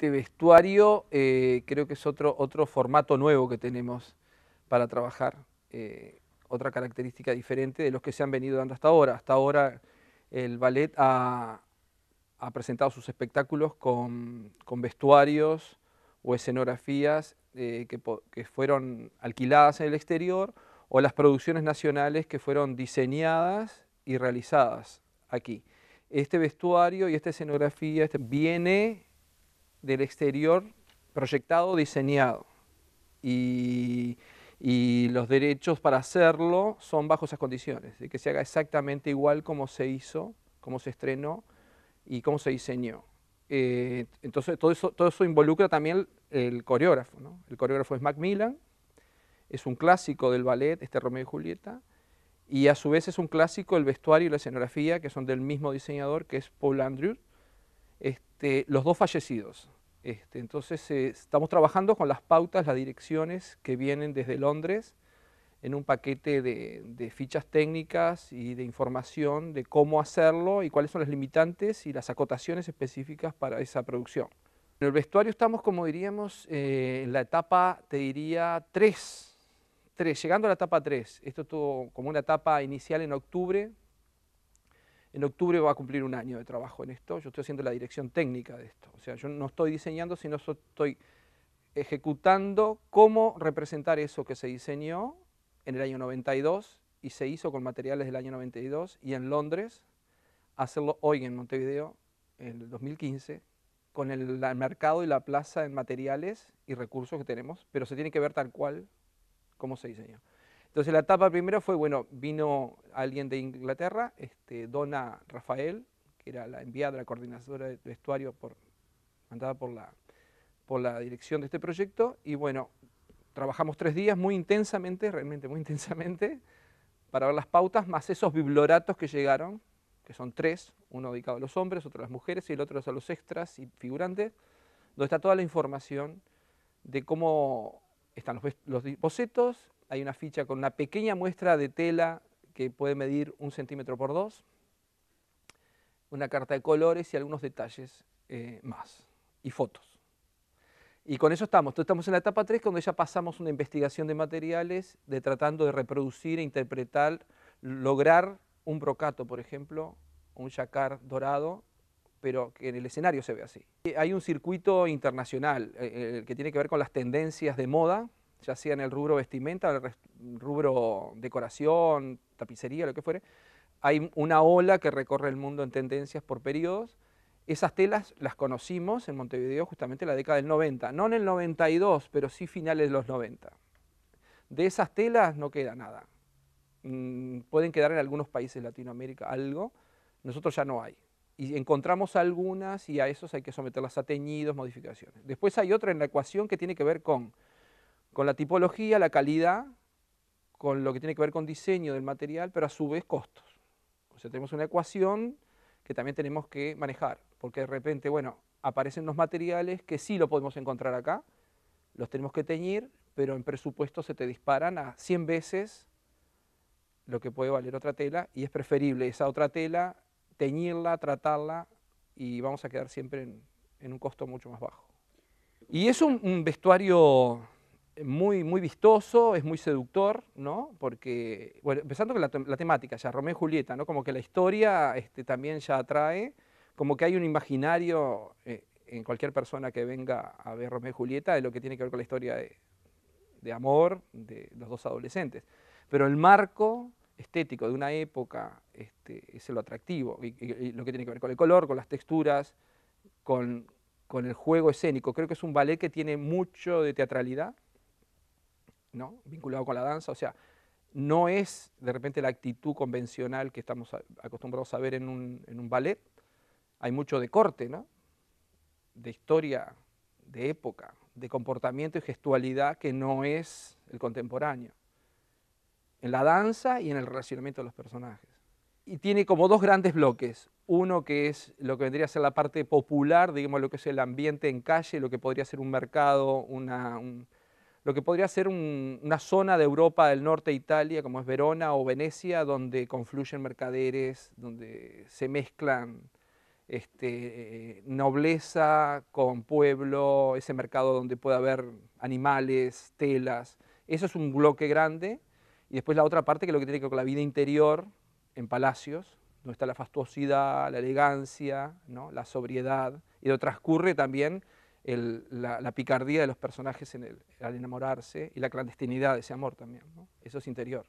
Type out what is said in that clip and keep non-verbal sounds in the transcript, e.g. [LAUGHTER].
este vestuario eh, creo que es otro, otro formato nuevo que tenemos para trabajar. Eh, otra característica diferente de los que se han venido dando hasta ahora. Hasta ahora el ballet ha, presentado sus espectáculos con, vestuarios o escenografías eh, que, fueron alquiladas en el exterior o las producciones nacionales que fueron diseñadas y realizadas aquí. Este vestuario y esta escenografía este, viene del exterior proyectado, diseñado. Y, los derechos para hacerlo son bajo esas condiciones, de que se haga exactamente igual como se hizo, como se estrenó y como se diseñó. Eh, entonces todo eso, todo eso involucra también el, coreógrafo. ¿no? El coreógrafo es Macmillan, es un clásico del ballet, este Romeo y Julieta, y a su vez es un clásico el vestuario y la escenografía, que son del mismo diseñador, que es Paul Andrew este, los dos fallecidos. Este, entonces eh, estamos trabajando con las pautas, las direcciones que vienen desde Londres en un paquete de, fichas técnicas y de información de cómo hacerlo y cuáles son las limitantes y las acotaciones específicas para esa producción. En el vestuario estamos, como diríamos, eh, en la etapa, te diría, 3, 3, llegando a la etapa 3. Esto tuvo como una etapa inicial en octubre, en octubre va a cumplir un año de trabajo en esto. Yo estoy haciendo la dirección técnica de esto. O sea, yo no estoy diseñando, sino estoy ejecutando cómo representar eso que se diseñó en el año 92 y se hizo con materiales del año 92 y en Londres, hacerlo hoy en Montevideo, en el 2015, con el, mercado y la plaza en materiales y recursos que tenemos, pero se tiene que ver tal cual cómo se diseñó. Entonces la etapa primero fue, bueno, vino alguien de Inglaterra, este, Rafael, que era la enviada, la coordinadora de vestuario mandada por la, por la dirección de este proyecto, y bueno, trabajamos tres días muy intensamente, realmente muy [LAUGHS] intensamente, para ver las pautas, más esos bibloratos que llegaron, que son tres, uno dedicado a los hombres, otro a las mujeres y el otro a los extras y figurantes, donde está toda la información de cómo están los, los bocetos, hay una ficha con una pequeña muestra de tela que puede medir un centímetro por dos, una carta de colores y algunos detalles eh, más, y fotos. Y con eso estamos. estamos en la etapa 3, cuando ya pasamos una investigación de materiales, de tratando de reproducir e interpretar, lograr un brocato, por ejemplo, un yacar dorado, pero que en el escenario se ve así. Eh, hay un circuito internacional eh, que tiene que ver con las tendencias de moda, ya sea en el rubro vestimenta, el rubro decoración, tapicería, lo que fuere, hay una ola que recorre el mundo en tendencias por periodos. Esas telas las conocimos en Montevideo justamente en la década del 90, no en el 92, pero sí finales de los 90. De esas telas no queda nada. Mm, pueden quedar en algunos países de Latinoamérica algo, nosotros ya no hay. Y encontramos algunas y a esos hay que someterlas a teñidos, modificaciones. Después hay otra en la ecuación que tiene que ver con con la tipología, la calidad, con lo que tiene que ver con diseño del material, pero a su vez costos. O sea, tenemos una ecuación que también tenemos que manejar, porque de repente, bueno, aparecen los materiales que sí lo podemos encontrar acá, los tenemos que teñir, pero en presupuesto se te disparan a 100 veces lo que puede valer otra tela y es preferible esa otra tela teñirla, tratarla y vamos a quedar siempre en, un costo mucho más bajo. Y es un vestuario muy, muy vistoso, es muy seductor, ¿no? Porque, bueno, empezando con la, temática ya, Romeo y Julieta, ¿no? Como que la historia este, también ya atrae, como que hay un imaginario eh, en cualquier persona que venga a ver Romeo y Julieta de lo que tiene que ver con la historia de, de amor de los dos adolescentes. Pero el marco estético de una época este, es lo atractivo, y, lo que tiene que ver con el color, con las texturas, con, con el juego escénico. Creo que es un ballet que tiene mucho de teatralidad, ¿no? vinculado con la danza, o sea, no es de repente la actitud convencional que estamos acostumbrados a ver en un, ballet, hay mucho de corte, de historia, de época, de comportamiento y gestualidad que no es el contemporáneo, en la danza y en el relacionamiento de los personajes. Y tiene como dos grandes bloques, uno que es lo que vendría a ser la parte popular, digamos lo que es el ambiente en calle, lo que podría ser un mercado, una, un, lo que podría ser una zona de Europa del norte de Italia, como es Verona o Venecia, donde confluyen mercaderes, donde se mezclan este, eh, nobleza con pueblo, ese mercado donde puede haber animales, telas. Eso es un bloque grande. Y después la otra parte que es lo que tiene que ver con la vida interior en palacios, donde está la fastuosidad, la elegancia, ¿no? la sobriedad, y lo transcurre también la, picardía de los personajes en al enamorarse y la clandestinidad de ese amor también. Eso es interior.